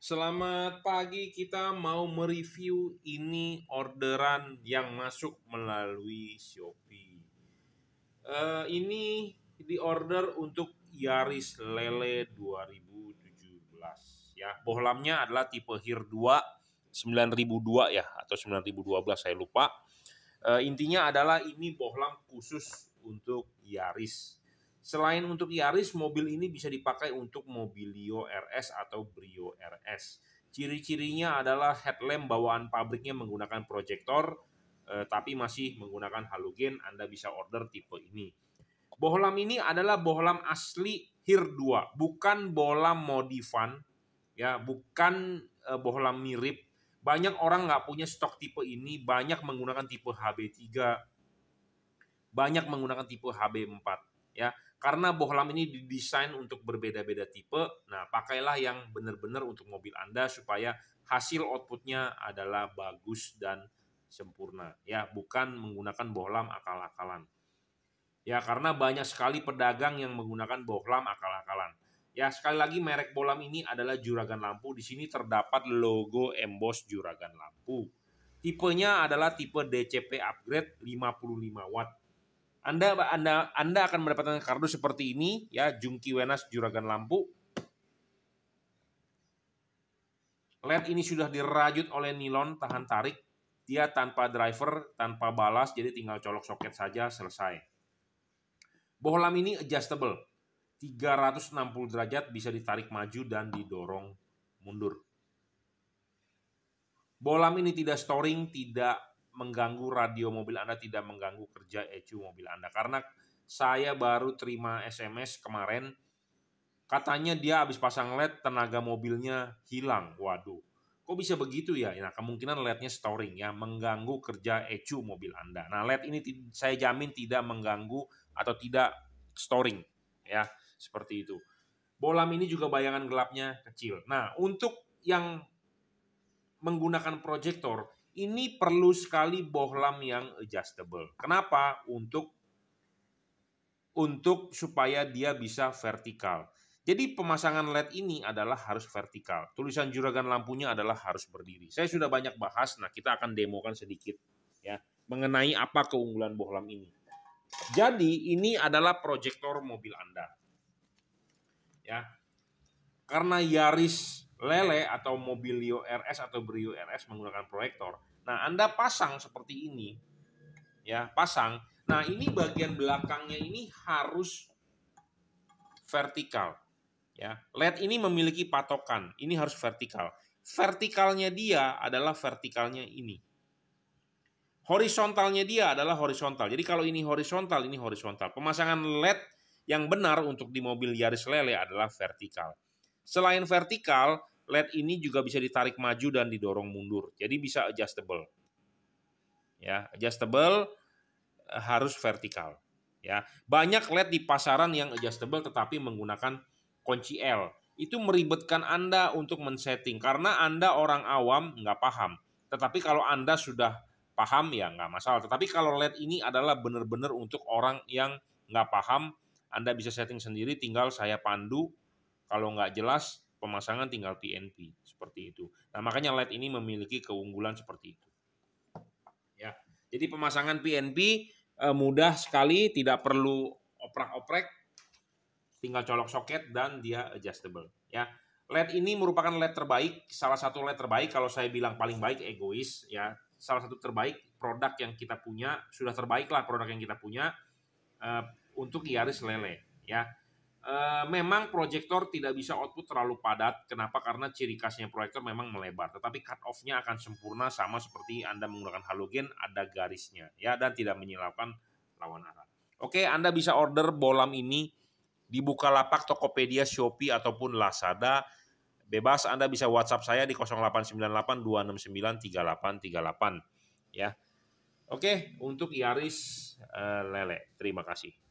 Selamat pagi, kita mau mereview ini orderan yang masuk melalui Shopee. Uh, ini di order untuk Yaris Lele 2017 ya. Bohlamnya adalah tipe Hir 2 9002 ya atau 9012 saya lupa. Uh, intinya adalah ini bohlam khusus untuk Yaris Selain untuk Yaris, mobil ini bisa dipakai untuk Mobilio RS atau Brio RS. Ciri-cirinya adalah headlamp bawaan pabriknya menggunakan proyektor, eh, tapi masih menggunakan halogen. Anda bisa order tipe ini. Bohlam ini adalah bohlam asli HIR 2, bukan bohlam modifan, ya, bukan eh, bohlam mirip. Banyak orang nggak punya stok tipe ini, banyak menggunakan tipe HB3, banyak menggunakan tipe HB4, ya karena bohlam ini didesain untuk berbeda-beda tipe, nah pakailah yang benar-benar untuk mobil Anda supaya hasil outputnya adalah bagus dan sempurna. Ya, bukan menggunakan bohlam akal-akalan. Ya, karena banyak sekali pedagang yang menggunakan bohlam akal-akalan. Ya, sekali lagi merek bohlam ini adalah Juragan Lampu. Di sini terdapat logo emboss Juragan Lampu. Tipenya adalah tipe DCP upgrade 55 watt. Anda Anda Anda akan mendapatkan kardus seperti ini ya Jungki Wenas Juragan Lampu. LED ini sudah dirajut oleh nilon tahan tarik. Dia tanpa driver, tanpa balas, jadi tinggal colok soket saja selesai. Bohlam ini adjustable. 360 derajat bisa ditarik maju dan didorong mundur. Bohlam ini tidak storing, tidak mengganggu radio mobil Anda, tidak mengganggu kerja ECU mobil Anda. Karena saya baru terima SMS kemarin, katanya dia habis pasang LED, tenaga mobilnya hilang. Waduh, kok bisa begitu ya? Nah, kemungkinan LED-nya storing ya, mengganggu kerja ECU mobil Anda. Nah, LED ini saya jamin tidak mengganggu atau tidak storing ya, seperti itu. Bolam ini juga bayangan gelapnya kecil. Nah, untuk yang menggunakan proyektor, ini perlu sekali bohlam yang adjustable. Kenapa? Untuk untuk supaya dia bisa vertikal. Jadi pemasangan LED ini adalah harus vertikal. Tulisan juragan lampunya adalah harus berdiri. Saya sudah banyak bahas, nah kita akan demokan sedikit ya mengenai apa keunggulan bohlam ini. Jadi ini adalah proyektor mobil Anda. Ya. Karena Yaris Lele atau Mobilio RS atau Brio RS menggunakan proyektor. Nah, Anda pasang seperti ini. Ya, pasang. Nah, ini bagian belakangnya ini harus vertikal. Ya, LED ini memiliki patokan. Ini harus vertikal. Vertikalnya dia adalah vertikalnya ini. Horizontalnya dia adalah horizontal. Jadi kalau ini horizontal, ini horizontal. Pemasangan LED yang benar untuk di mobil Yaris Lele adalah vertikal. Selain vertikal, LED ini juga bisa ditarik maju dan didorong mundur. Jadi bisa adjustable. Ya, adjustable eh, harus vertikal. Ya, banyak LED di pasaran yang adjustable tetapi menggunakan kunci L. Itu meribetkan Anda untuk men-setting karena Anda orang awam nggak paham. Tetapi kalau Anda sudah paham ya nggak masalah. Tetapi kalau LED ini adalah benar-benar untuk orang yang nggak paham, Anda bisa setting sendiri, tinggal saya pandu. Kalau nggak jelas, pemasangan tinggal TNP seperti itu. Nah, makanya LED ini memiliki keunggulan seperti itu. Ya. Jadi pemasangan PNP eh, mudah sekali, tidak perlu oprak-oprek, tinggal colok soket dan dia adjustable, ya. LED ini merupakan LED terbaik, salah satu LED terbaik kalau saya bilang paling baik egois ya. Salah satu terbaik produk yang kita punya, sudah terbaiklah produk yang kita punya eh, untuk Iaris Lele ya. Eh, memang proyektor tidak bisa output terlalu padat. Kenapa? Karena ciri khasnya proyektor memang melebar. Tetapi cut off-nya akan sempurna sama seperti Anda menggunakan halogen, ada garisnya. ya Dan tidak menyilaukan lawan arah. Oke, Anda bisa order bolam ini di Bukalapak, Tokopedia, Shopee, ataupun Lazada. Bebas Anda bisa WhatsApp saya di 0898-269-3838. Ya. Oke, untuk Yaris uh, Lele, terima kasih.